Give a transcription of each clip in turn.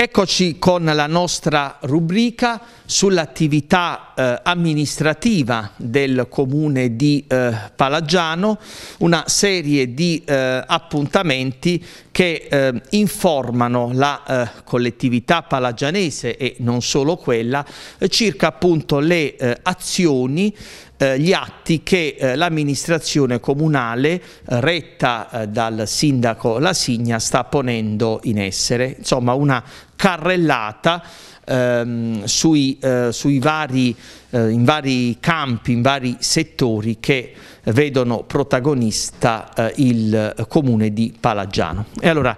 Eccoci con la nostra rubrica sull'attività eh, amministrativa del comune di eh, Palagiano, una serie di eh, appuntamenti che eh, informano la eh, collettività palagianese e non solo quella eh, circa appunto le eh, azioni eh, gli atti che eh, l'amministrazione comunale eh, retta eh, dal sindaco Lasigna sta ponendo in essere, insomma una carrellata ehm, sui, eh, sui vari, in vari campi, in vari settori che vedono protagonista eh, il eh, comune di Palaggiano. E allora,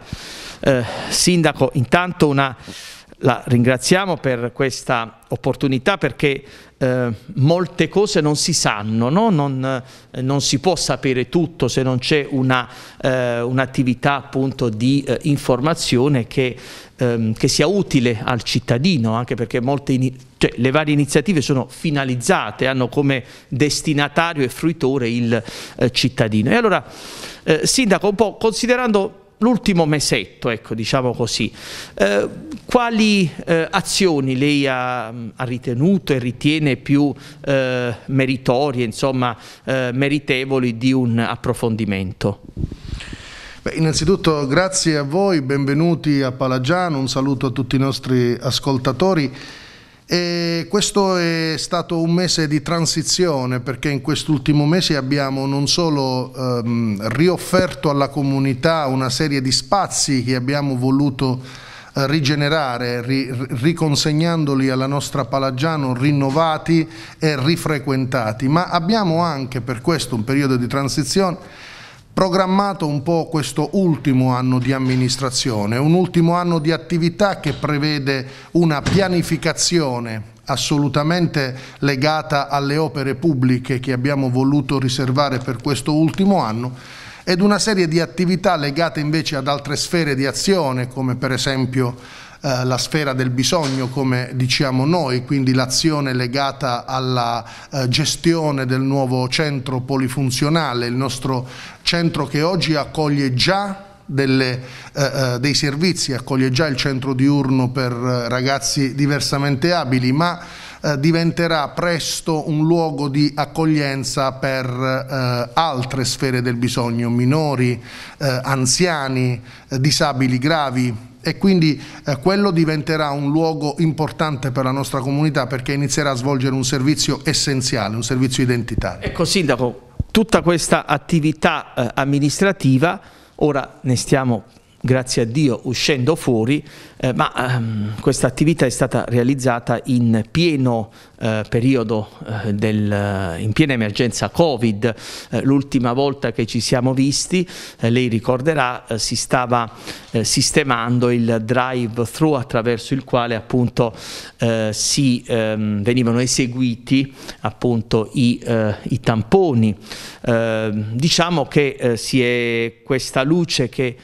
eh, Sindaco, intanto una la ringraziamo per questa opportunità perché eh, molte cose non si sanno, no? non, eh, non, si può sapere tutto se non c'è eh, un'attività eh, un appunto di eh, informazione che, ehm, che, sia utile al cittadino, anche perché cioè, le varie iniziative sono finalizzate, hanno come destinatario e fruitore il eh, cittadino. E allora, Sindaco, un po' considerando l'ultimo mesetto, ecco, diciamo così, eh, quali eh, azioni lei ha, ha, ritenuto e ritiene più eh, meritorie, insomma, eh, meritevoli di un approfondimento? Beh, innanzitutto grazie a voi, benvenuti a Palagiano, un saluto a tutti i nostri ascoltatori. E questo è stato un mese di transizione perché in quest'ultimo mese abbiamo non solo ehm, riofferto alla comunità una serie di spazi che abbiamo voluto eh, rigenerare, ri, riconsegnandoli alla nostra Palagiano rinnovati e rifrequentati, ma abbiamo anche per questo un periodo di transizione programmato un po' questo ultimo anno di amministrazione, un ultimo anno di attività che prevede una pianificazione assolutamente legata alle opere pubbliche che abbiamo voluto riservare per questo ultimo anno ed una serie di attività legate invece ad altre sfere di azione come per esempio eh, la sfera del bisogno come diciamo noi, quindi l'azione legata alla eh, gestione del nuovo centro polifunzionale, il nostro centro che oggi accoglie già delle, eh, eh dei servizi, accoglie già il centro diurno per eh, ragazzi diversamente abili, ma diventerà presto un luogo di accoglienza per eh, altre sfere del bisogno, minori, anziani, disabili gravi, e quindi eh, quello diventerà un luogo importante per la nostra comunità perché inizierà a svolgere un servizio essenziale, un servizio identitario. Ecco Sindaco, tutta questa attività eh, amministrativa, ora ne stiamo grazie a Dio, uscendo fuori, eh, ma ehm, questa attività è stata realizzata in pieno eh, periodo, eh, del, eh, in piena emergenza Covid. Eh, l'ultima volta che ci siamo visti, eh, lei ricorderà, si stava sistemando il drive-thru attraverso il quale appunto si, ehm, venivano eseguiti appunto i, i tamponi. Ehm, diciamo che si è questa luce che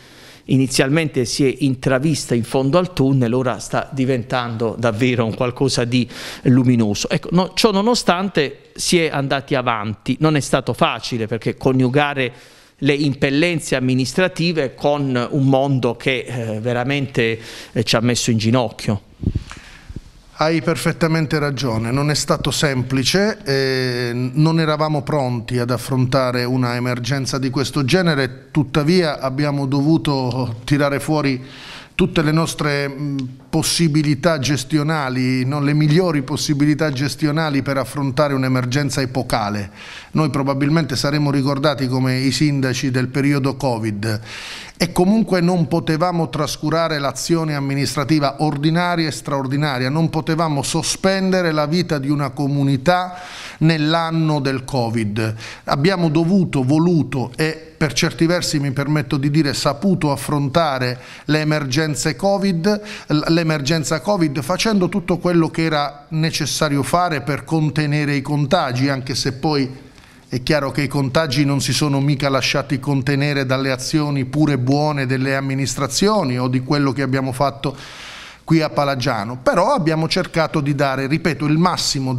inizialmente si è intravista in fondo al tunnel, ora sta diventando davvero un qualcosa di luminoso. Ecco, no, ciò nonostante si è andati avanti, non è stato facile perché coniugare le impellenze amministrative con un mondo che eh, veramente eh, ci ha messo in ginocchio. Hai perfettamente ragione, non è stato semplice, eh, non eravamo pronti ad affrontare una emergenza di questo genere, tuttavia abbiamo dovuto tirare fuori tutte le nostre possibilità gestionali, non le migliori possibilità gestionali per affrontare un'emergenza epocale. Noi probabilmente saremo ricordati come i sindaci del periodo Covid e comunque non potevamo trascurare l'azione amministrativa ordinaria e straordinaria, non potevamo sospendere la vita di una comunità nell'anno del Covid. Abbiamo dovuto, voluto e per certi versi mi permetto di dire saputo affrontare le emergenze Covid, le l'emergenza Covid facendo tutto quello che era necessario fare per contenere i contagi, anche se poi è chiaro che i contagi non si sono mica lasciati contenere dalle azioni pure buone delle amministrazioni o di quello che abbiamo fatto qui a Palagiano, però abbiamo cercato di dare, ripeto, il massimo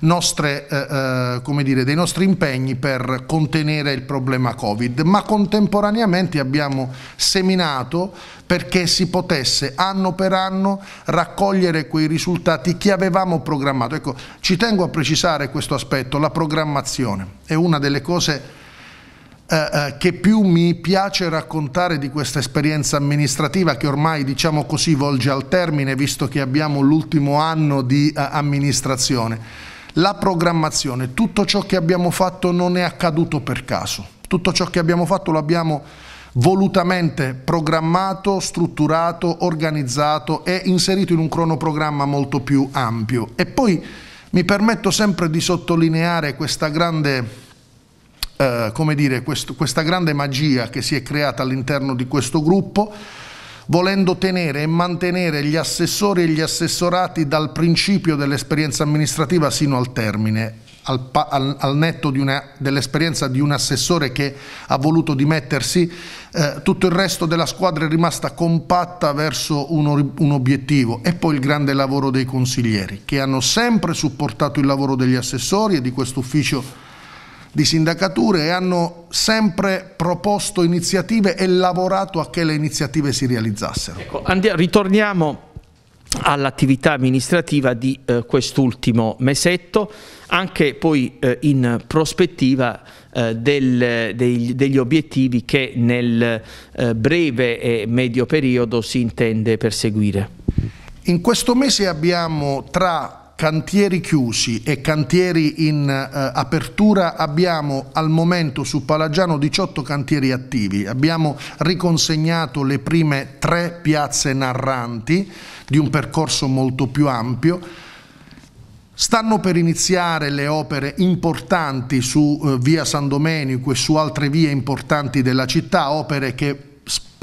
nostre, eh, eh, dire, dei nostri impegni per contenere il problema Covid, ma contemporaneamente abbiamo seminato perché si potesse anno per anno raccogliere quei risultati che avevamo programmato. Ecco, ci tengo a precisare questo aspetto, la programmazione è una delle cose eh, eh, che più mi piace raccontare di questa esperienza amministrativa che ormai diciamo così volge al termine visto che abbiamo l'ultimo anno di eh, amministrazione. La programmazione, tutto ciò che abbiamo fatto non è accaduto per caso, tutto ciò che abbiamo fatto lo abbiamo volutamente programmato, strutturato, organizzato e inserito in un cronoprogramma molto più ampio. E poi mi permetto sempre di sottolineare questa grande eh, come dire, questo, questa grande magia che si è creata all'interno di questo gruppo, volendo tenere e mantenere gli assessori e gli assessorati dal principio dell'esperienza amministrativa sino al termine. Al, al, al netto dell'esperienza di un assessore che ha voluto dimettersi, eh, tutto il resto della squadra è rimasta compatta verso un, un obiettivo e poi il grande lavoro dei consiglieri che hanno sempre supportato il lavoro degli assessori e di questo ufficio di sindacature e hanno sempre proposto iniziative e lavorato a che le iniziative si realizzassero. Ecco, ritorniamo all'attività amministrativa di eh, quest'ultimo mesetto, anche poi eh, in prospettiva eh, del, dei, degli obiettivi che nel eh, breve e medio periodo si intende perseguire. In questo mese abbiamo tra cantieri chiusi e cantieri in eh, apertura abbiamo al momento su Palagiano 18 cantieri attivi, abbiamo riconsegnato le prime tre piazze narranti di un percorso molto più ampio, Stanno per iniziare le opere importanti su eh, via San Domenico e su altre vie importanti della città, opere che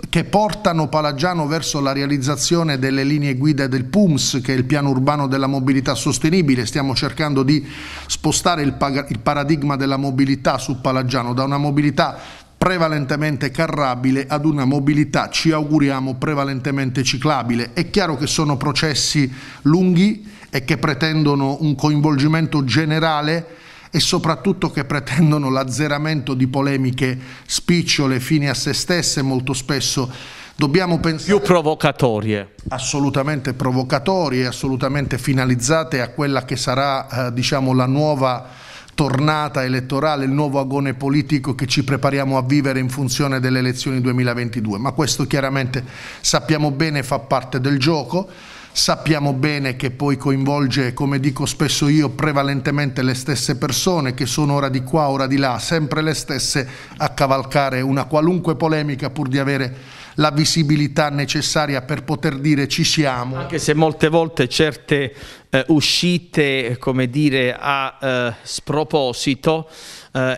che portano Palagiano verso la realizzazione delle linee guida del PUMS, che è il piano urbano della mobilità sostenibile. Stiamo cercando di spostare il, il paradigma della mobilità su Palagiano, da una mobilità prevalentemente carrabile ad una mobilità, ci auguriamo, prevalentemente ciclabile. È chiaro che sono processi lunghi e che pretendono un coinvolgimento generale e soprattutto che pretendono l'azzeramento di polemiche spicciole, fine a se stesse, molto spesso dobbiamo pensare... Più provocatorie. Assolutamente provocatorie, assolutamente finalizzate a quella che sarà eh, diciamo, la nuova tornata elettorale, il nuovo agone politico che ci prepariamo a vivere in funzione delle elezioni 2022, ma questo chiaramente sappiamo bene fa parte del gioco sappiamo bene che poi coinvolge, come dico spesso io, prevalentemente le stesse persone che sono ora di qua, ora di là, sempre le stesse a cavalcare una qualunque polemica pur di avere la visibilità necessaria per poter dire ci siamo. Anche se molte volte certe eh, uscite, come dire, a eh, sproposito eh,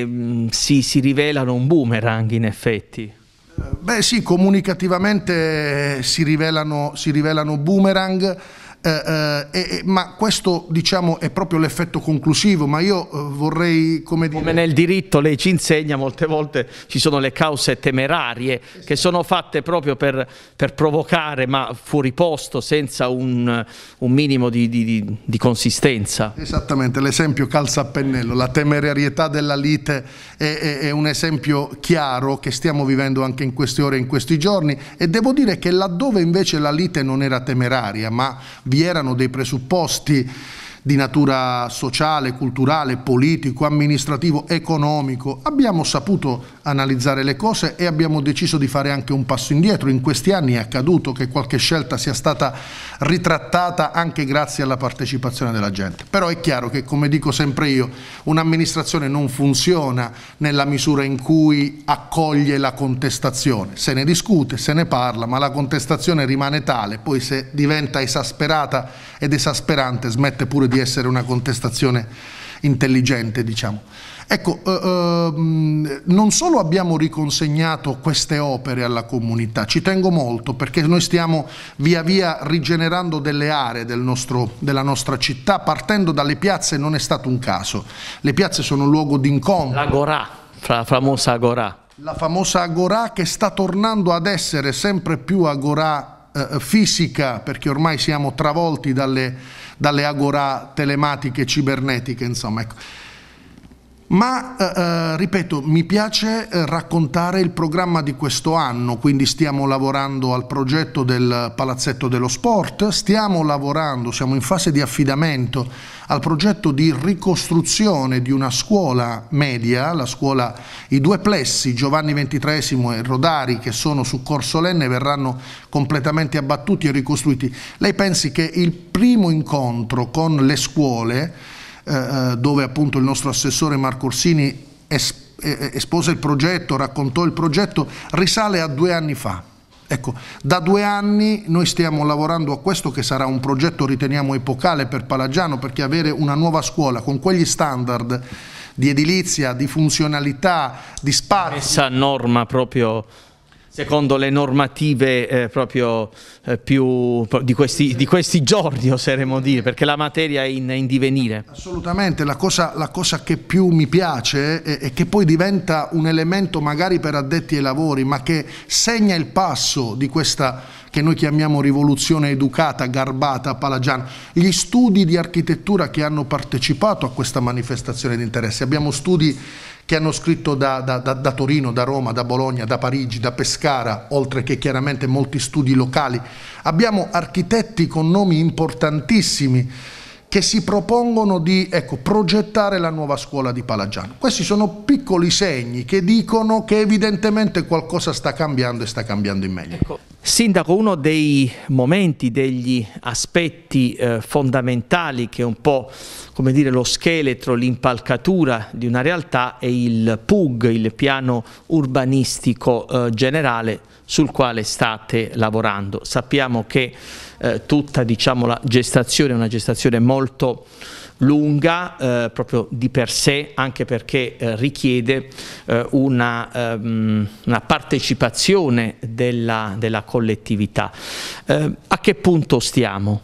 e, mh, mm, si, si rivelano un boomerang in effetti. Beh sì, comunicativamente si rivelano, si rivelano boomerang eh, eh, ma questo diciamo è proprio l'effetto conclusivo, ma io eh, vorrei come dire... Come nel diritto lei ci insegna molte volte ci sono le cause temerarie esatto. che sono fatte proprio per, per, provocare ma fuori posto senza un, un minimo di, di, di consistenza. Esattamente, l'esempio calza a pennello, la temerarietà della lite è, è, è un esempio chiaro che stiamo vivendo anche in queste ore, in questi giorni e devo dire che laddove invece la lite non era temeraria ma vi erano dei presupposti di natura sociale, culturale, politico, amministrativo, economico. Abbiamo saputo analizzare le cose e abbiamo deciso di fare anche un passo indietro. In questi anni è accaduto che qualche scelta sia stata ritrattata anche grazie alla partecipazione della gente. Però è chiaro che, come dico sempre io, un'amministrazione non funziona nella misura in cui accoglie la contestazione. Se ne discute, se ne parla, ma la contestazione rimane tale. Poi se diventa esasperata ed esasperante smette pure di di essere una contestazione intelligente, diciamo. Ecco, eh, ehm, non solo abbiamo riconsegnato queste opere alla comunità, ci tengo molto perché noi stiamo via via rigenerando delle aree del nostro, della nostra città, partendo dalle piazze non è stato un caso. Le piazze sono un luogo d'incontro. L'agorà, la famosa agorà. La famosa agorà che sta tornando ad essere sempre più agorà eh, fisica perché ormai siamo travolti dalle dalle agora telematiche cibernetiche, insomma. Ecco ma eh, eh, ripeto, mi piace eh, raccontare il programma di questo anno, quindi stiamo lavorando al progetto del Palazzetto dello Sport, stiamo lavorando, siamo in fase di affidamento al progetto di ricostruzione di una scuola media, la scuola, i due plessi Giovanni XXIII e Rodari che sono su Corso Corsolenne verranno completamente abbattuti e ricostruiti. Lei pensi che il primo incontro con le scuole eh, eh, dove appunto il nostro assessore Marco Orsini es eh, eh, espose il progetto, raccontò il progetto, risale a due anni fa. Ecco, da due anni noi stiamo lavorando a questo che sarà un progetto riteniamo epocale per Palagiano perché avere una nuova scuola con quegli standard di edilizia, di funzionalità, di spazio... Messa a norma proprio secondo le normative eh, proprio eh, più di questi, di questi, giorni oseremmo dire, perché la materia è in, in divenire. Assolutamente, la cosa, la cosa, che più mi piace e eh, che poi diventa un elemento magari per addetti ai lavori, ma che segna il passo di questa che noi chiamiamo rivoluzione educata, garbata, palagiana. Gli studi di architettura che hanno partecipato a questa manifestazione di interesse, abbiamo studi che hanno scritto da, da, da, da, Torino, da Roma, da Bologna, da Parigi, da Pescara, oltre che chiaramente molti studi locali. Abbiamo architetti con nomi importantissimi che si propongono di ecco, progettare la nuova scuola di Palagiano. Questi sono piccoli segni che dicono che evidentemente qualcosa sta cambiando e sta cambiando in meglio. Ecco. Sindaco, uno dei momenti, degli aspetti eh, fondamentali che è un po' come dire, lo scheletro, l'impalcatura di una realtà è il PUG, il piano urbanistico eh, generale sul quale state lavorando. Sappiamo che eh, tutta diciamo, la gestazione è una gestazione molto lunga eh, proprio di per sé anche perché eh, richiede eh, una, ehm, una, partecipazione della, della collettività. Eh, a che punto stiamo?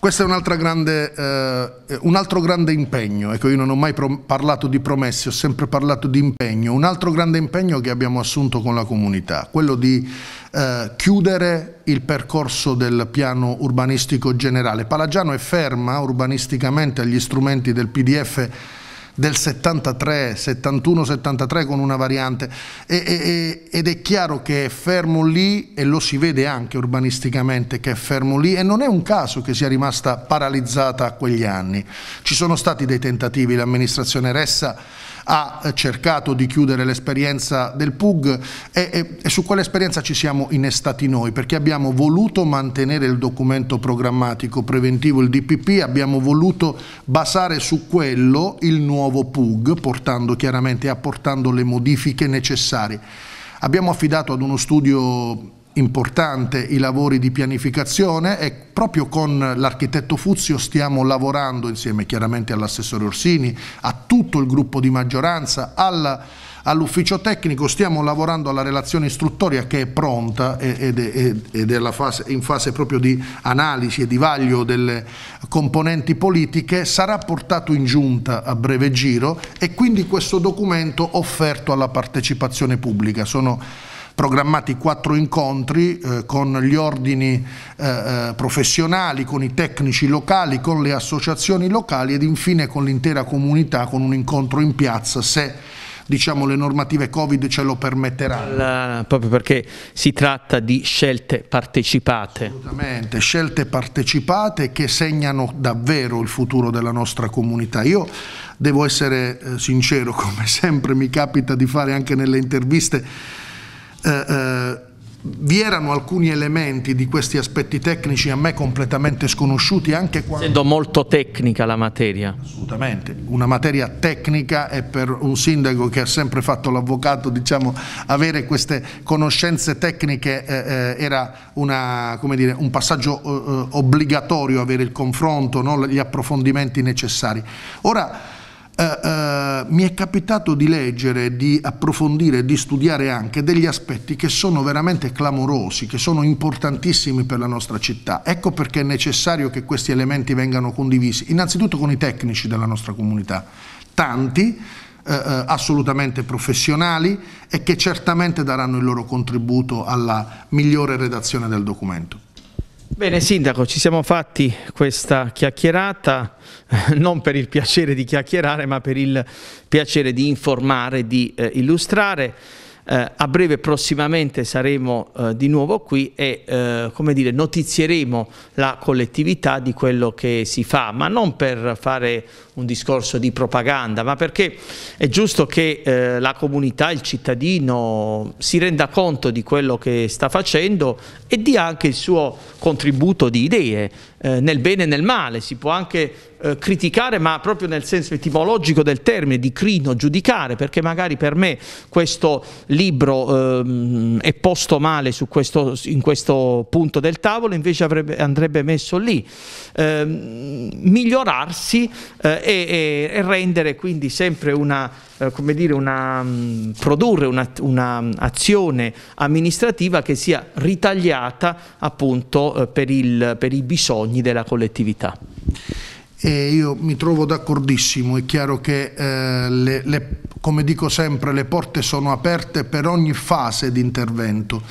Questo è un, grande, eh, un altro grande impegno, ecco io non ho mai parlato di promesse, ho sempre parlato di impegno, un altro grande impegno che abbiamo assunto con la comunità, quello di eh, chiudere il percorso del piano urbanistico generale. Palagiano è ferma urbanisticamente agli strumenti del PDF del 73, 71-73 con una variante e, e, ed è chiaro che è fermo lì e lo si vede anche urbanisticamente che è fermo lì e non è un caso che sia rimasta paralizzata a quegli anni. Ci sono stati dei tentativi, l'amministrazione Ressa ha cercato di chiudere l'esperienza del PUG e, e, e su quell'esperienza ci siamo innestati noi perché abbiamo voluto mantenere il documento programmatico preventivo, il DPP, abbiamo voluto basare su quello il nuovo PUG portando chiaramente apportando le modifiche necessarie. Abbiamo affidato ad uno studio importante i lavori di pianificazione e proprio con l'architetto Fuzio stiamo lavorando insieme chiaramente all'assessore Orsini, a tutto il gruppo di maggioranza, alla all'ufficio tecnico, stiamo lavorando alla relazione istruttoria che è pronta ed è, ed è fase, in fase proprio di analisi e di vaglio delle componenti politiche, sarà portato in giunta a breve giro e quindi questo documento offerto alla partecipazione pubblica. Sono programmati quattro incontri eh, con gli ordini eh, eh, professionali, con i tecnici locali, con le associazioni locali ed infine con l'intera comunità con un incontro in piazza se diciamo, le normative Covid ce lo permetteranno. La, proprio perché si tratta di scelte partecipate. Assolutamente, scelte partecipate che segnano davvero il futuro della nostra comunità. Io devo essere eh, sincero, come sempre mi capita di fare anche nelle interviste, eh, eh, vi erano alcuni elementi di questi aspetti tecnici a me completamente sconosciuti anche quando... Essendo molto tecnica la materia. Assolutamente, una materia tecnica e per un sindaco che ha sempre fatto l'avvocato diciamo, avere queste conoscenze tecniche eh, eh era una, dire, un passaggio eh, eh, obbligatorio avere il confronto, no? gli approfondimenti necessari. Ora eh, eh, mi è capitato di leggere, di approfondire, di studiare anche degli aspetti che sono veramente clamorosi, che sono importantissimi per la nostra città. Ecco perché è necessario che questi elementi vengano condivisi, innanzitutto con i tecnici della nostra comunità, tanti, eh, eh assolutamente professionali e che certamente daranno il loro contributo alla migliore redazione del documento. Bene Sindaco, ci siamo fatti questa chiacchierata non per il piacere di chiacchierare ma per il piacere di informare, di eh, illustrare. Eh, a breve prossimamente saremo eh, di nuovo qui e eh, dire, notizieremo la collettività di quello che si fa, ma non per fare un discorso di propaganda, ma perché è giusto che eh, la comunità, il cittadino si renda conto di quello che sta facendo e dia anche il suo contributo di idee, eh, nel bene e nel male, si può anche eh, criticare, ma proprio nel senso etimologico del termine, di crino, giudicare, perché magari per me questo libro ehm, è posto male questo, in questo punto del tavolo, invece avrebbe, andrebbe messo lì. Ehm, eh, migliorarsi e, e, rendere quindi sempre una, eh, come dire, una, mm, produrre un'azione una mm, amministrativa che sia ritagliata appunto eh, per, il, per i bisogni della collettività. E io mi trovo d'accordissimo, è chiaro che eh, le, le, come dico sempre le porte sono aperte per ogni fase di intervento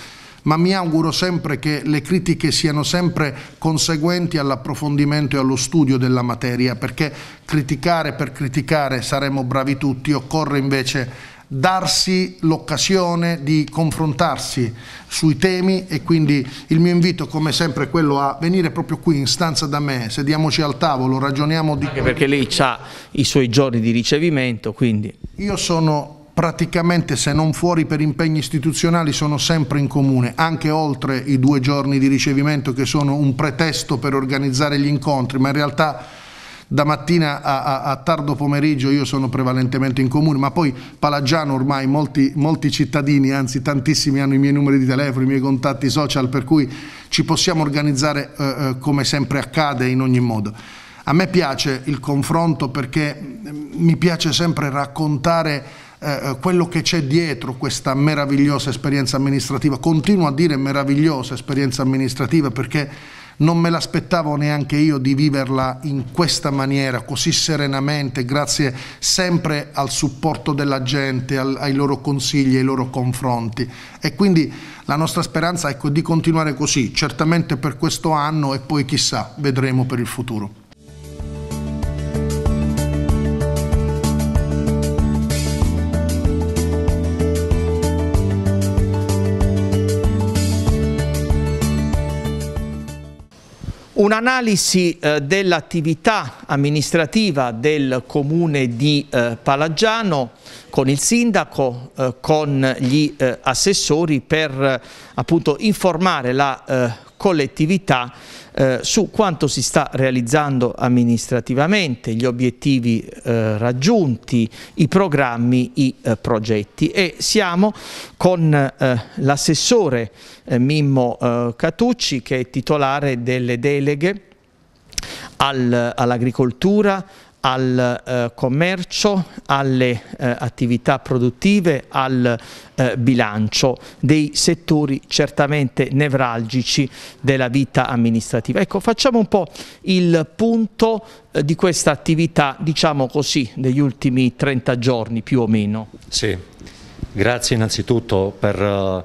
ma mi auguro sempre che le critiche siano sempre conseguenti all'approfondimento e allo studio della materia, perché criticare per criticare saremo bravi tutti, occorre invece darsi l'occasione di confrontarsi sui temi e quindi il mio invito come sempre è quello a venire proprio qui in stanza da me, sediamoci al tavolo, ragioniamo di... Anche perché lei ha i suoi giorni di ricevimento, quindi... Io sono praticamente se non fuori per impegni istituzionali sono sempre in comune, anche oltre i due giorni di ricevimento che sono un pretesto per organizzare gli incontri, ma in realtà da mattina a, a, a tardo pomeriggio io sono prevalentemente in comune, ma poi Palagiano ormai molti, molti cittadini, anzi tantissimi hanno i miei numeri di telefono, i miei contatti social, per cui ci possiamo organizzare eh, eh come sempre accade in ogni modo. A me piace il confronto perché mm, mi piace sempre raccontare eh, eh, quello che c'è dietro questa meravigliosa esperienza amministrativa. Continuo a dire meravigliosa esperienza amministrativa perché non me l'aspettavo neanche io di viverla in questa maniera, così serenamente, grazie sempre al supporto della gente, al, ai loro consigli, ai loro confronti. E quindi la nostra speranza ecco, è di continuare così, certamente per questo anno e poi chissà, vedremo per il futuro. Un'analisi eh, dell'attività amministrativa del comune di eh, Palaggiano con il sindaco, eh, con gli eh, assessori per appunto informare la eh, collettività eh, su quanto si sta realizzando amministrativamente, gli obiettivi eh, raggiunti, i programmi, i eh, progetti e siamo con eh, l'assessore eh, Mimmo Catucci che è titolare delle deleghe all'agricoltura, al eh, commercio, alle eh, attività produttive, al eh, bilancio dei settori certamente nevralgici della vita amministrativa. Ecco, facciamo un po' il punto eh, di questa attività, diciamo così, degli ultimi 30 giorni più o meno. Sì, grazie innanzitutto per uh,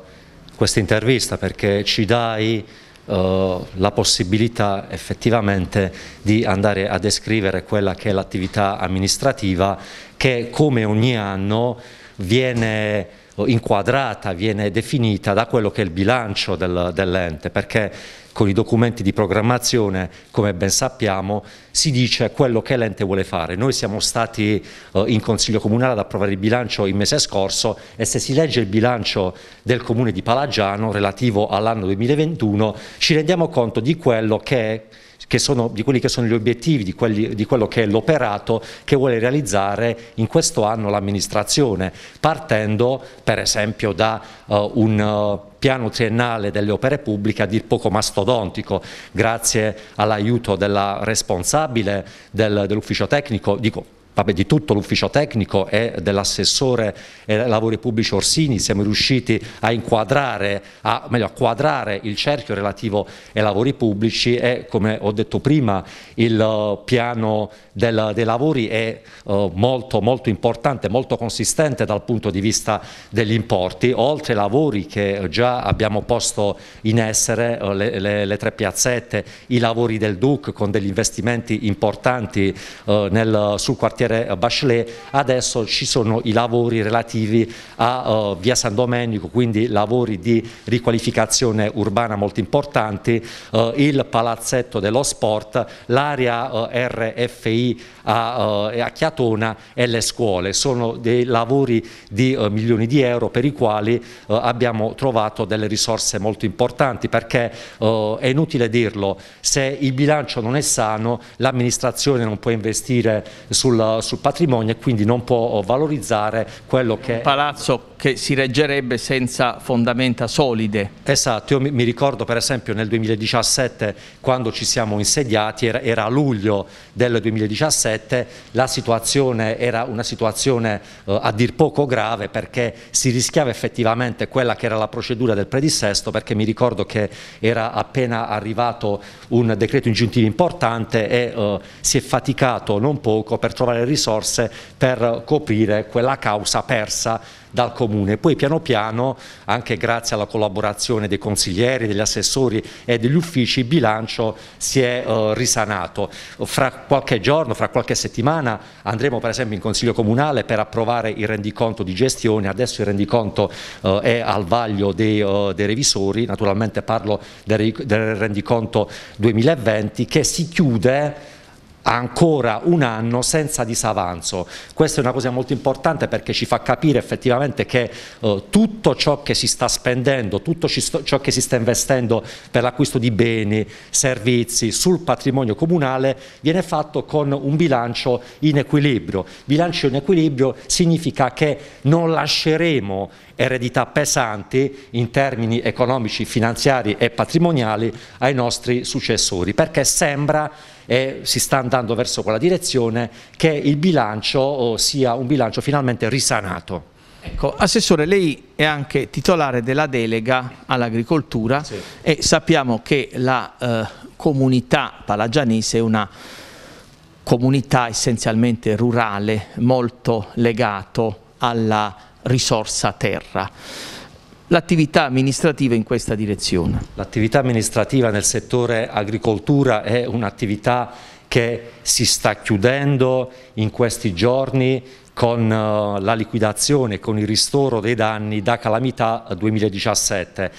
questa intervista perché ci dai eh, la possibilità effettivamente di andare a descrivere quella che è l'attività amministrativa che come ogni anno viene inquadrata, viene definita da quello che è il bilancio del, dell'ente, perché con i documenti di programmazione, come ben sappiamo, si dice quello che l'ente vuole fare. Noi siamo stati eh, in Consiglio Comunale ad approvare il bilancio il mese scorso e se si legge il bilancio del Comune di Palagiano relativo all'anno 2021 ci rendiamo conto di quello che sono, di quelli che sono gli obiettivi, di, quelli, di quello che è l'operato che vuole realizzare in questo anno l'amministrazione, partendo per esempio da uh, un... Uh, piano triennale delle opere pubbliche a dir poco mastodontico, grazie all'aiuto della responsabile del, dell'ufficio tecnico, dico vabbè, di tutto l'ufficio tecnico e dell'assessore ai eh, lavori pubblici Orsini, siamo riusciti a inquadrare, a, meglio, a quadrare il cerchio relativo ai lavori pubblici e come ho detto prima il eh, piano del, dei lavori è eh, molto, molto importante, molto consistente dal punto di vista degli importi, oltre ai lavori che già abbiamo posto in essere, eh, le, le, le, tre piazzette, i lavori del DUC con degli investimenti importanti eh, nel, sul quartiere Chiacchiere, eh, Bachelet, adesso ci sono i lavori relativi a uh, via San Domenico, quindi lavori di riqualificazione urbana molto importanti, uh, il palazzetto dello sport, l'area uh, RFI a, a, Chiatona e le scuole. Sono dei lavori di milioni di euro per i quali abbiamo trovato delle risorse molto importanti perché è inutile dirlo, se il bilancio non è sano l'amministrazione non può investire sul eh, sul patrimonio e quindi non può eh, valorizzare quello che... Un palazzo che si reggerebbe senza fondamenta solide. Esatto, io mi, ricordo per esempio nel 2017 quando ci siamo insediati, era, era a luglio del 2017, la situazione era una situazione uh, a dir poco grave perché si rischiava effettivamente quella che era la procedura del predissesto perché mi ricordo che era appena arrivato un decreto ingiuntivo importante e uh, si è faticato non poco per trovare risorse per coprire quella causa persa dal comune. Poi piano piano, anche grazie alla collaborazione dei consiglieri, degli assessori e degli uffici, il bilancio si è eh, risanato. Fra qualche giorno, fra qualche settimana andremo per esempio in Consiglio Comunale per approvare il rendiconto di gestione, adesso il rendiconto eh, è al vaglio dei, uh, dei, revisori, naturalmente parlo del, del rendiconto 2020 che si chiude ancora un anno senza disavanzo. Questa è una cosa molto importante perché ci fa capire effettivamente che eh, tutto ciò che si sta spendendo, tutto ciò che si sta investendo per l'acquisto di beni, servizi, sul patrimonio comunale viene fatto con un bilancio in equilibrio. Bilancio in equilibrio significa che non lasceremo eredità pesanti in termini economici, finanziari e patrimoniali ai nostri successori, perché sembra e si sta andando verso quella direzione che il bilancio sia un bilancio finalmente risanato. Ecco, Assessore, lei è anche titolare della delega all'agricoltura sì. e sappiamo che la eh, comunità palagianese è una comunità essenzialmente rurale, molto legato alla risorsa terra l'attività amministrativa in questa direzione? L'attività amministrativa nel settore agricoltura è un'attività che si sta chiudendo in questi giorni con eh, la liquidazione, con il ristoro dei danni da calamità 2017.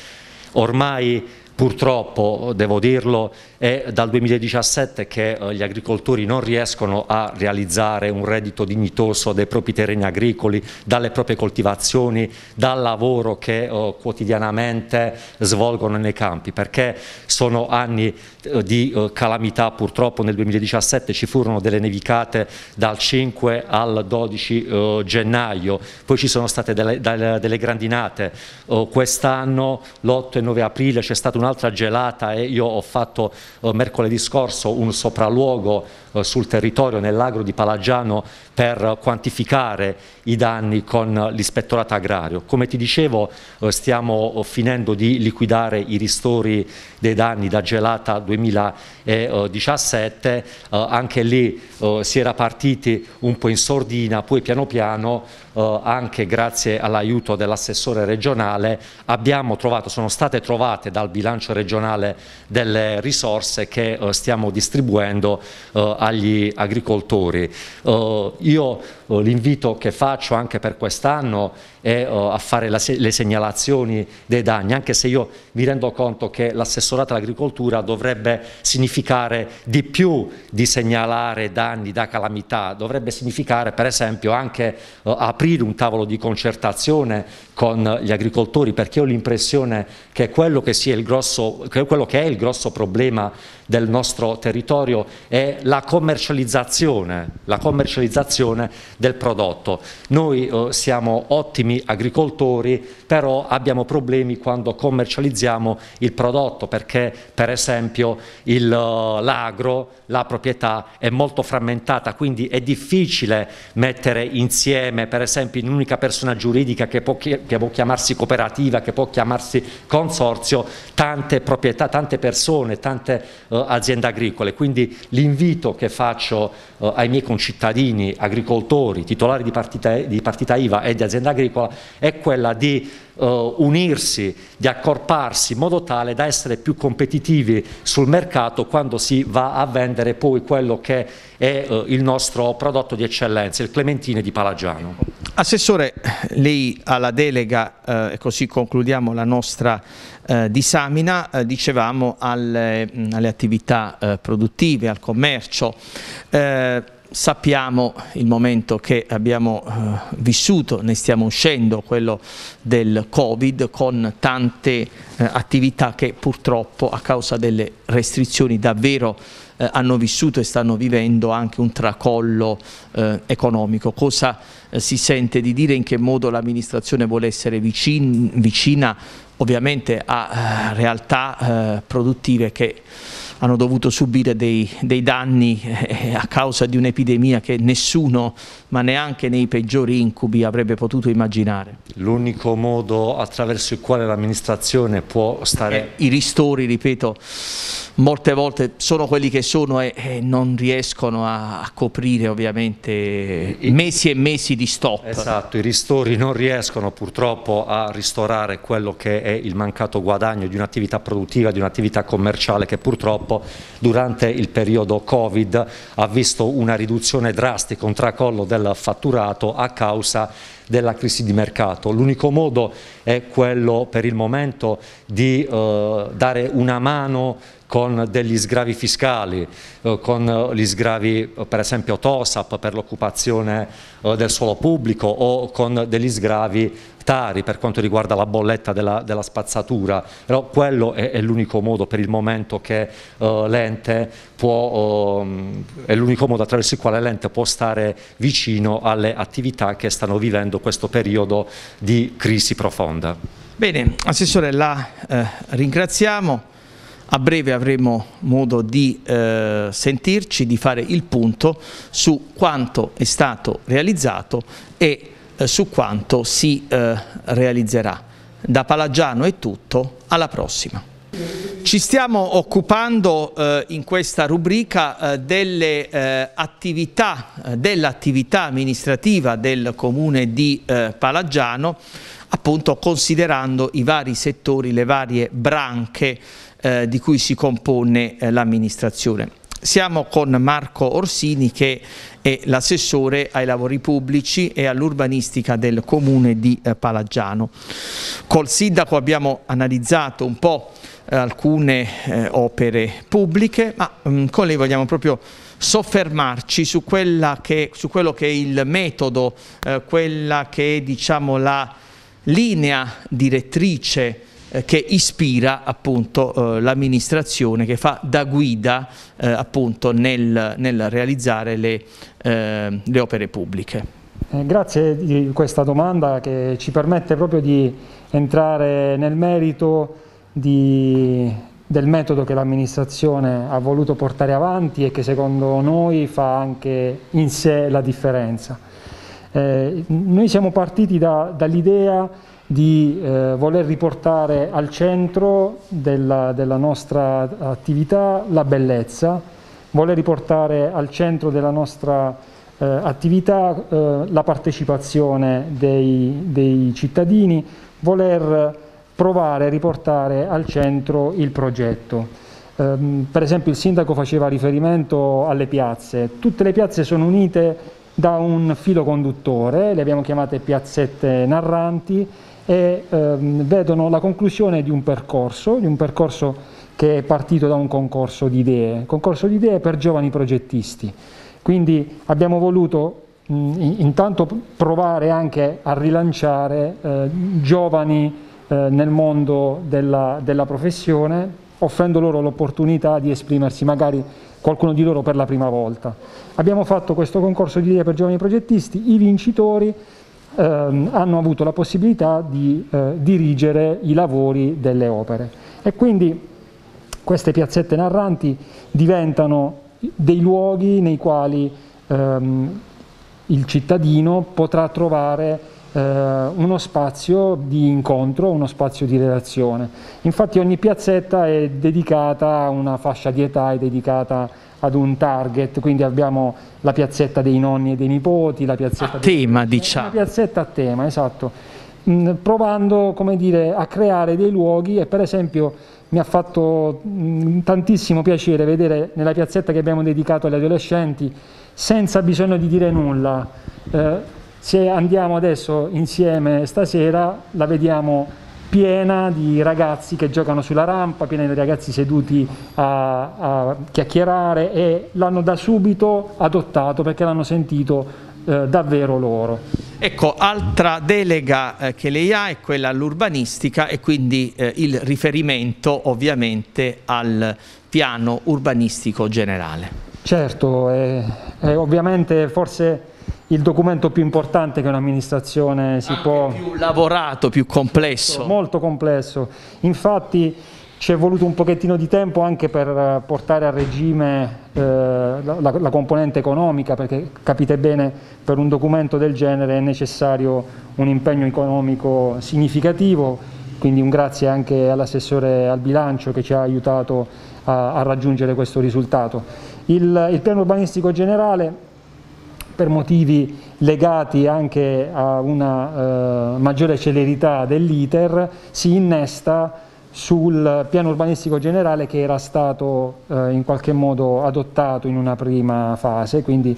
Ormai purtroppo, devo dirlo, è dal 2017 che eh, gli agricoltori non riescono a realizzare un reddito dignitoso dai propri terreni agricoli, dalle proprie coltivazioni, dal lavoro che eh, quotidianamente svolgono nei campi, perché sono anni eh, di calamità purtroppo nel 2017 ci furono delle nevicate dal 5 al 12 eh, gennaio, poi ci sono state delle, delle, delle grandinate, eh, quest'anno l'8 e 9 aprile c'è stata un'altra gelata e io ho fatto eh, mercoledì scorso un sopralluogo eh, sul territorio nell'agro di Palagiano per quantificare i danni con l'ispettorato agrario. Come ti dicevo eh, stiamo eh, finendo di liquidare i ristori dei danni da gelata 2017, eh, anche lì si era partiti un po' in sordina, poi piano piano anche grazie all'aiuto dell'assessore regionale abbiamo trovato, sono state trovate dal bilancio regionale delle risorse che stiamo distribuendo agli agricoltori. Io eh, l'invito che faccio anche per quest'anno e a fare se le segnalazioni dei danni, anche se io mi rendo conto che l'assessorato all'agricoltura dovrebbe significare di più di segnalare danni da calamità, dovrebbe significare per esempio anche uh, aprire un tavolo di concertazione con gli agricoltori, perché ho l'impressione che, quello che, grosso, che quello che è il grosso problema del nostro territorio è la commercializzazione, la commercializzazione del prodotto. Noi uh, siamo ottimi agricoltori, però abbiamo problemi quando commercializziamo il prodotto perché per esempio eh, l'agro, la proprietà è molto frammentata, quindi è difficile mettere insieme per esempio in un'unica persona giuridica che può, che può chiamarsi cooperativa, che può chiamarsi consorzio, tante proprietà, tante persone, tante uh, aziende agricole. Quindi l'invito che faccio uh, ai miei concittadini, agricoltori, titolari di partita, di partita IVA e di azienda agricola è quella di uh, unirsi, di accorparsi in modo tale da essere più competitivi sul mercato quando si va a vendere poi quello che è uh, il nostro prodotto di eccellenza, il clementine di Palagiano. Assessore, lei ha la delega, eh, e eh, così concludiamo la nostra eh, disamina, eh, dicevamo alle, mh, alle attività produttive, al commercio sappiamo il momento che abbiamo eh, vissuto, ne stiamo uscendo, quello del Covid, con tante eh, attività che purtroppo a causa delle restrizioni davvero eh, hanno vissuto e stanno vivendo anche un tracollo eh, economico. Cosa eh, si sente di dire, in che modo l'amministrazione vuole essere vicin vicina ovviamente a eh, realtà produttive che hanno dovuto subire dei, dei danni eh, eh, a causa di un'epidemia che nessuno, ma neanche nei peggiori incubi, avrebbe potuto immaginare. L'unico modo attraverso il quale l'amministrazione può stare... Eh, I ristori, ripeto, molte volte sono quelli che sono e, e eh, non riescono a, a coprire ovviamente I, mesi e mesi di stop. Esatto, i ristori non riescono purtroppo a ristorare quello che è il mancato guadagno di un'attività produttiva, di un'attività commerciale che purtroppo purtroppo durante il periodo Covid ha visto una riduzione drastica, un tracollo del fatturato a causa della crisi di mercato. L'unico modo è quello per il momento di eh, dare una mano con degli sgravi fiscali, eh, con eh, gli sgravi eh, per esempio TOSAP per l'occupazione del suolo pubblico o con degli sgravi TARI per quanto riguarda la bolletta della, della spazzatura, però quello è, è l'unico modo per il momento che uh, l'ente può, uh, è l'unico modo attraverso il quale l'ente può stare vicino alle attività che stanno vivendo questo periodo di crisi profonda. Bene, Assessore, la eh, ringraziamo. A breve avremo modo di eh, sentirci, di fare il punto su quanto è stato realizzato e eh, su quanto si eh, realizzerà. Da Palagiano è tutto, alla prossima. Ci stiamo occupando eh, in questa rubrica eh, delle eh, attività, eh, dell'attività amministrativa del comune di eh, Palagiano, appunto considerando i vari settori, le varie branche eh, di cui si compone eh, l'amministrazione. Siamo con Marco Orsini che è l'assessore ai lavori pubblici e all'urbanistica del comune di eh, Palaggiano. Col sindaco abbiamo analizzato un po' eh, alcune eh, opere pubbliche, ma mh, mm, con lei vogliamo proprio soffermarci su, che, su, quello che è il metodo, eh, quella che è diciamo, la linea direttrice eh, che ispira appunto eh, l'amministrazione, che fa da guida eh, appunto nel, nel realizzare le, le opere pubbliche. grazie di questa domanda che ci permette proprio di entrare nel merito di, del metodo che l'amministrazione ha voluto portare avanti e che secondo noi fa anche in sé la differenza. Eh, noi siamo partiti da, dall'idea di eh, voler riportare al centro della, della nostra attività la bellezza, voler riportare al centro della nostra eh, attività eh, la partecipazione dei, dei, cittadini, voler provare a riportare al centro il progetto. Ehm, per esempio il sindaco faceva riferimento alle piazze, tutte le piazze sono unite da un filo conduttore, le abbiamo chiamate piazzette narranti e ehm, vedono la conclusione di un percorso, di un percorso che è partito da un concorso di idee, concorso di idee per giovani progettisti. Quindi abbiamo voluto mh, intanto provare anche a rilanciare eh, giovani eh, nel mondo della, della professione, offrendo loro l'opportunità di esprimersi, magari qualcuno di loro per la prima volta. Abbiamo fatto questo concorso di idee per giovani progettisti, i vincitori ehm, hanno avuto la possibilità di eh, dirigere i lavori delle opere. E quindi queste piazzette narranti diventano dei luoghi nei quali ehm, il cittadino potrà trovare eh, uno spazio di incontro, uno spazio di relazione. Infatti ogni piazzetta è dedicata a una fascia di età, è dedicata a ad un target, quindi abbiamo la piazzetta dei nonni e dei nipoti, la piazzetta a tema, nipoti, diciamo. La piazzetta a tema, esatto. Mh, mm, provando come dire, a creare dei luoghi e per esempio mi ha fatto mh, mm, tantissimo piacere vedere nella piazzetta che abbiamo dedicato agli adolescenti, senza bisogno di dire nulla, eh, se andiamo adesso insieme stasera la vediamo piena di ragazzi che giocano sulla rampa, piena di ragazzi seduti a, a chiacchierare e l'hanno da subito adottato perché l'hanno sentito eh, davvero loro. Ecco, altra delega eh, che lei ha è quella all'urbanistica e quindi eh, il riferimento ovviamente al piano urbanistico generale. Certo, ovviamente forse il documento più importante che un'amministrazione si Anche può... più lavorato, più complesso. Molto, molto complesso. Infatti ci è voluto un pochettino di tempo anche per eh, portare a regime eh, la, la, la, componente economica, perché capite bene, per un documento del genere è necessario un impegno economico significativo, quindi un grazie anche all'assessore al bilancio che ci ha aiutato a, a raggiungere questo risultato. Il, il piano urbanistico generale per motivi legati anche a una eh, maggiore celerità dell'iter, si innesta sul piano urbanistico generale che era stato eh, in qualche modo adottato in una prima fase, quindi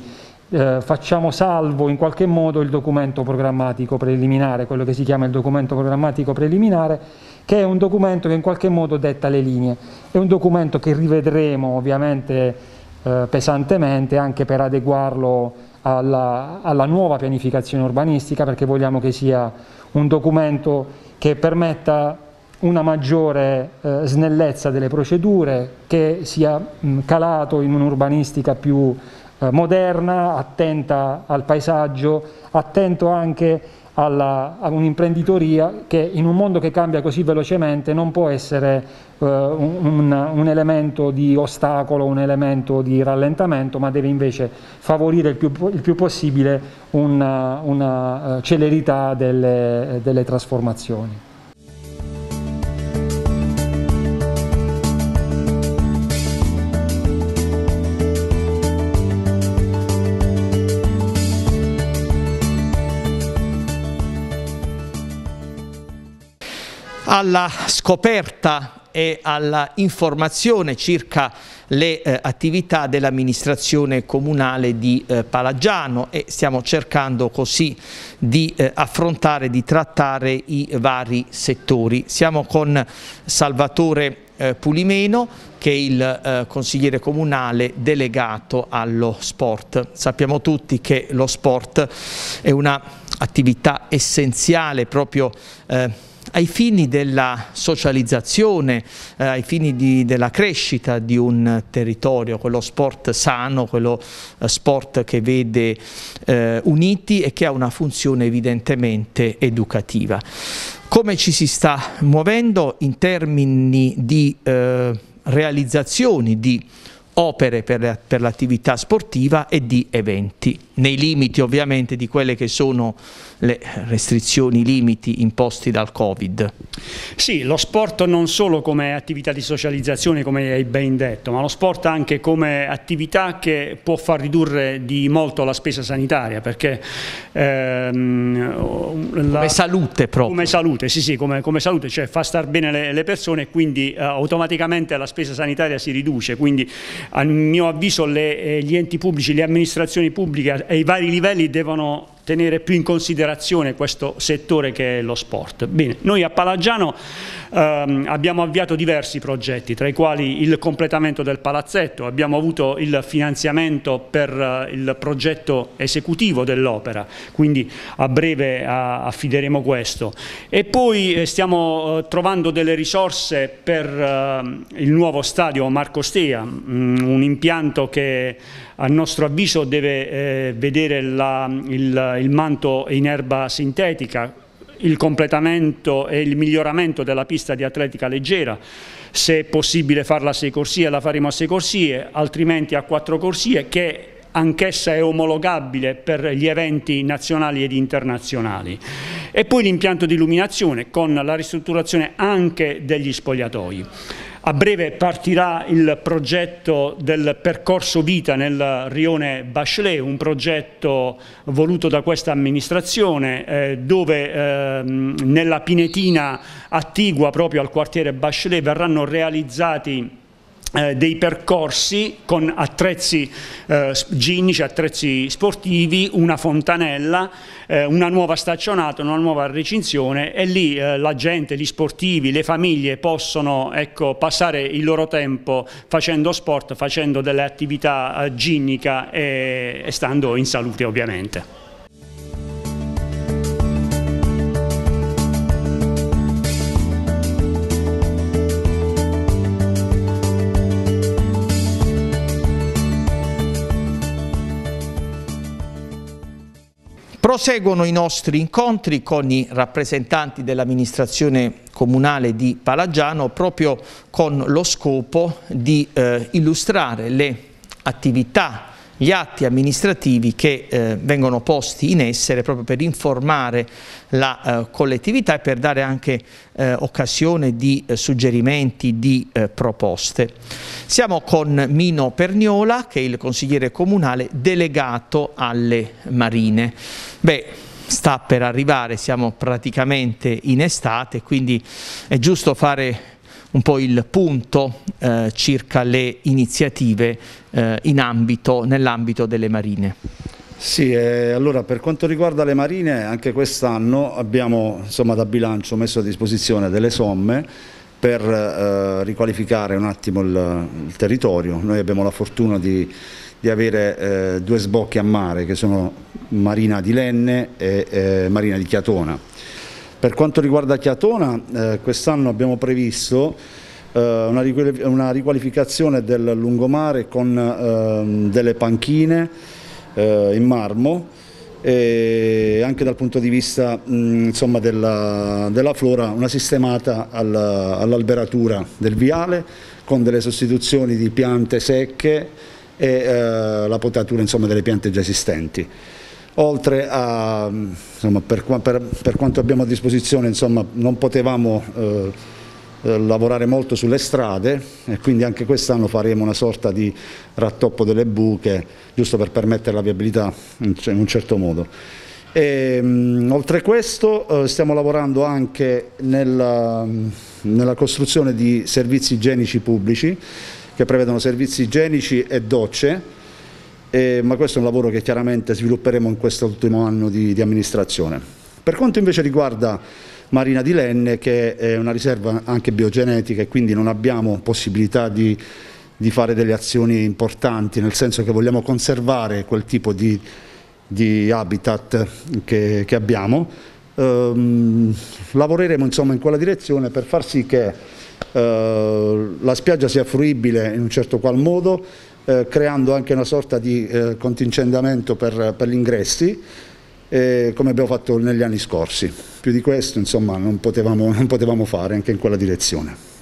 eh, facciamo salvo in qualche modo il documento programmatico preliminare, quello che si chiama il documento programmatico preliminare, che è un documento che in qualche modo detta le linee. È un documento che rivedremo ovviamente eh, pesantemente anche per adeguarlo alla, alla nuova pianificazione urbanistica perché vogliamo che sia un documento che permetta una maggiore eh, snellezza delle procedure, che sia mh, calato in un'urbanistica più eh, moderna, attenta al paesaggio, attento anche alla, a un'imprenditoria che in un mondo che cambia così velocemente non può essere eh, un, un, elemento di ostacolo, un elemento di rallentamento, ma deve invece favorire il più, il più possibile una, una, eh, celerità delle, delle trasformazioni. alla scoperta e alla informazione circa le eh, attività dell'amministrazione comunale di eh, Palagiano e stiamo cercando così di eh, affrontare, di trattare i vari settori. Siamo con Salvatore eh, Pulimeno che è il eh, consigliere comunale delegato allo sport. Sappiamo tutti che lo sport è un'attività essenziale proprio eh, ai fini della socializzazione, eh, ai fini di, della crescita di un territorio, quello sport sano, quello eh, sport che vede eh, uniti e che ha una funzione evidentemente educativa. Come ci si sta muovendo in termini di eh, realizzazioni di opere per, per l'attività sportiva e di eventi, nei limiti ovviamente di quelle che sono le restrizioni, i limiti imposti dal Covid. Sì, lo sport non solo come attività di socializzazione, come hai ben detto, ma lo sport anche come attività che può far ridurre di molto la spesa sanitaria, perché... Ehm, la, come salute proprio. Come salute, sì, sì, come, come salute, cioè fa star bene le, le persone e quindi eh, automaticamente la spesa sanitaria si riduce, quindi a mio avviso le, eh, gli enti pubblici, le amministrazioni pubbliche ai vari livelli devono tenere più in considerazione questo settore che è lo sport. Bene, noi a Palagiano ehm, abbiamo avviato diversi progetti, tra i quali il completamento del palazzetto, abbiamo avuto il finanziamento per eh, il progetto esecutivo dell'opera, quindi a breve a, affideremo questo. E poi eh, stiamo eh, trovando delle risorse per ehm, il nuovo stadio Marco Stea, mh, mm, un impianto che a nostro avviso deve eh, vedere la, il, il manto in erba sintetica, il completamento e il miglioramento della pista di atletica leggera, se è possibile farla a sei corsie la faremo a sei corsie, altrimenti a quattro corsie che anch'essa è omologabile per gli eventi nazionali ed internazionali. E poi l'impianto di illuminazione con la ristrutturazione anche degli spogliatoi. A breve partirà il progetto del percorso vita nel rione Bachelet, un progetto voluto da questa amministrazione eh, dove eh, nella pinetina attigua proprio al quartiere Bachelet verranno realizzati eh, dei percorsi con attrezzi eh, ginnici, attrezzi sportivi, una fontanella, eh, una nuova staccionata, una nuova recinzione e lì eh, la gente, gli sportivi, le famiglie possono ecco, passare il loro tempo facendo sport, facendo delle attività eh, ginnica e, e stando in salute ovviamente. Proseguono i nostri incontri con i rappresentanti dell'amministrazione comunale di Palagiano proprio con lo scopo di eh, illustrare le attività gli atti amministrativi che eh, vengono posti in essere proprio per informare la eh, collettività e per dare anche eh, occasione di eh, suggerimenti, di eh, proposte. Siamo con Mino Perniola che è il consigliere comunale delegato alle marine. Beh, sta per arrivare, siamo praticamente in estate, quindi è giusto fare un po' il punto eh, circa le iniziative eh, in nell'ambito delle marine. Sì, eh, allora per quanto riguarda le marine, anche quest'anno abbiamo insomma, da bilancio messo a disposizione delle somme per eh, riqualificare un attimo il, il, territorio. Noi abbiamo la fortuna di, di avere eh, due sbocchi a mare che sono Marina di Lenne e eh, Marina di Chiatona per quanto riguarda Chiatona, eh, quest'anno abbiamo previsto eh, una, riqual una, riqualificazione del lungomare con ehm, delle panchine eh, in marmo e anche dal punto di vista mh, insomma, della, della, flora una sistemata al, all'alberatura del viale con delle sostituzioni di piante secche e eh, la potatura insomma, delle piante già esistenti oltre a, insomma, per, per, per, quanto abbiamo a disposizione insomma, non potevamo eh, eh, lavorare molto sulle strade e quindi anche quest'anno faremo una sorta di rattoppo delle buche giusto per permettere la viabilità in, in un certo modo. E, ehm, mh, oltre a questo eh, stiamo lavorando anche nella, nella costruzione di servizi igienici pubblici che prevedono servizi igienici e docce eh, ma questo è un lavoro che chiaramente svilupperemo in questo ultimo anno di, di amministrazione. Per quanto invece riguarda Marina di Lenne, che è una riserva anche biogenetica e quindi non abbiamo possibilità di di fare delle azioni importanti, nel senso che vogliamo conservare quel tipo di, di habitat che, che abbiamo. Ehm, lavoreremo insomma in quella direzione per far sì che eh, la spiaggia sia fruibile in un certo qual modo, eh, creando anche una sorta di eh, contingendamento per, per gli ingressi, eh, come abbiamo fatto negli anni scorsi. Più di questo insomma, non, potevamo, non potevamo fare anche in quella direzione.